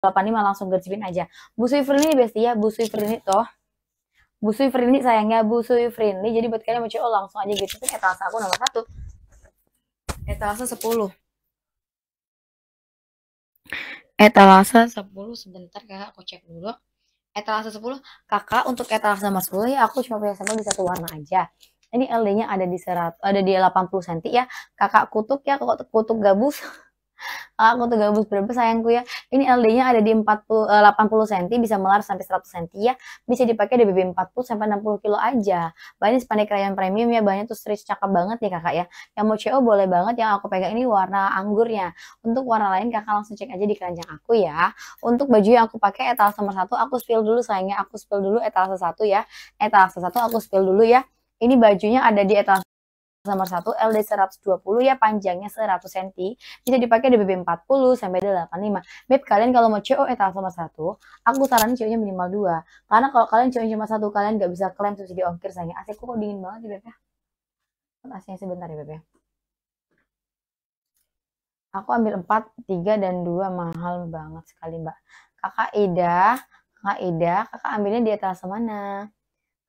85 langsung gercepin aja. Bu Friendly besti ya, Bu Suifrini toh. Bu Suifrini sayangnya Bu Friendly. Jadi buat kalian mau cowok langsung aja gitu. Ini etalase aku nomor 1. Etalase 10. Etalase 10 sebentar Kakak aku cek dulu. Etalase 10, Kakak untuk etalase nomor 10 ya aku cuma punya sama di satu warna aja. Ini LD-nya ada di serat, ada di 80 cm ya. Kakak kutuk ya, kok kutuk gabus. Kakak tuh gabus berapa sayangku ya. Ini LD-nya ada di 40, 80 cm, bisa melar sampai 100 cm ya. Bisa dipakai di BB 40 sampai 60 kilo aja. banyak spandek krayon premium ya, bahannya tuh stretch cakep banget ya kakak ya. Yang mau CO boleh banget, yang aku pegang ini warna anggurnya. Untuk warna lain kakak langsung cek aja di keranjang aku ya. Untuk baju yang aku pakai etalase nomor 1, aku spill dulu sayangnya, aku spill dulu etalase 1 ya. Etalase 1 aku spill dulu ya. Ini bajunya ada di etalase nomor 1 LD 120 ya panjangnya 100 cm bisa dipakai di BB 40 sampai 85 Beb kalian kalau mau CO etalase nomor 1 aku saranin CO e nya minimal 2 karena kalau kalian CO e cuma satu kalian gak bisa klaim subsidi ongkir sayangnya AC kok dingin banget sih Beb ya AC sebentar ya Beb ya aku ambil 4, 3 dan 2 mahal banget sekali Mbak kakak Ida kakak Ida kakak ambilnya di etalase mana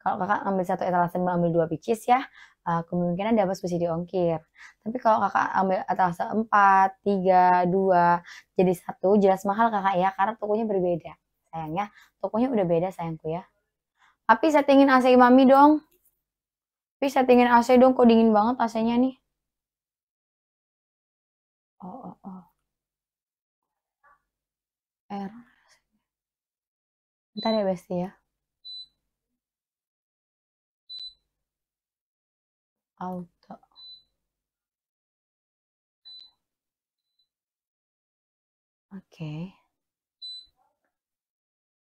kalau kakak ambil satu etalase ambil dua picis ya Eh, kemungkinan dapat subsidi ongkir. Tapi kalau kakak ambil atas 4, 3, 2, jadi satu jelas mahal kakak ya karena tokonya berbeda. Sayangnya, tokonya udah beda sayangku ya. Tapi settingin AC mami dong. Tapi settingin AC dong, kok dingin banget AC-nya nih. Oh, oh, oh. R. Bentar ya, Besti ya. auto oke okay.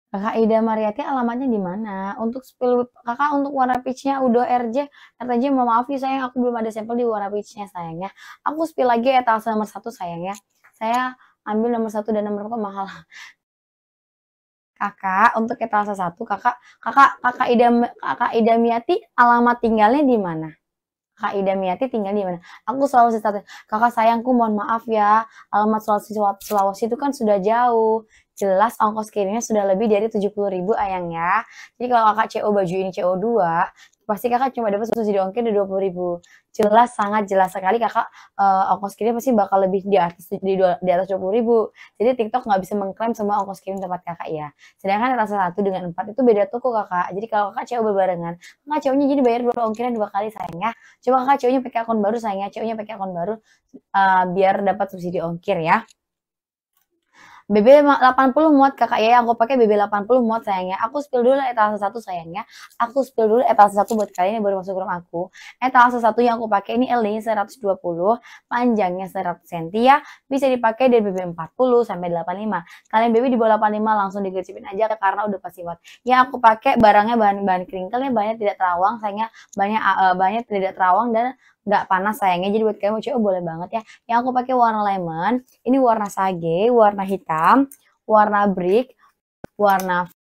Kakak Ida Mariati alamatnya di mana? Untuk spill Kakak untuk warna peachnya Udo RJ, RJ mau maaf ya sayang aku belum ada sampel di warna peachnya sayangnya. sayangnya. Aku spill lagi etalase ya, nomor satu sayangnya. Saya ambil nomor satu dan nomor berapa mahal. Kakak untuk etalase satu kakak kakak kakak Ida kakak Ida Miati alamat tinggalnya di mana? Kak Ida Miati tinggal di mana? Aku Sulawesi Selatan. Kakak sayangku mohon maaf ya, alamat Sulawesi, Sulawesi itu kan sudah jauh. Jelas ongkos kirimnya sudah lebih dari 70 ribu ayang ya. Jadi kalau kakak CO baju ini CO2, pasti kakak cuma dapat subsidi ongkir di dua puluh ribu jelas sangat jelas sekali kakak uh, ongkos kirim pasti bakal lebih di atas di, di atas dua puluh ribu jadi TikTok nggak bisa mengklaim semua ongkos kirim tempat kakak ya sedangkan rasa satu dengan empat itu beda toko kakak jadi kalau kakak cewek berbarengan kakak cowoknya jadi bayar dua ongkirnya dua kali sayangnya coba kakak cowoknya pakai akun baru sayangnya cowoknya pakai akun baru uh, biar dapat subsidi ongkir ya BB 80 muat kakak ya yang aku pakai BB 80 muat sayangnya. Aku spill dulu etalase satu sayangnya. Aku spill dulu etalase satu buat kalian yang baru masuk rumah aku. Etalase satu yang aku pakai ini L 120, panjangnya 100 cm ya. Bisa dipakai dari BB 40 sampai 85. Kalian BB di bawah 85 langsung digercipin aja karena udah pasti muat. Yang aku pakai barangnya bahan-bahan kringkelnya banyak tidak terawang sayangnya banyak uh, banyak tidak terawang dan nggak panas sayangnya jadi buat kalian mau coba oh, boleh banget ya yang aku pakai warna lemon ini warna sage warna hitam warna brick warna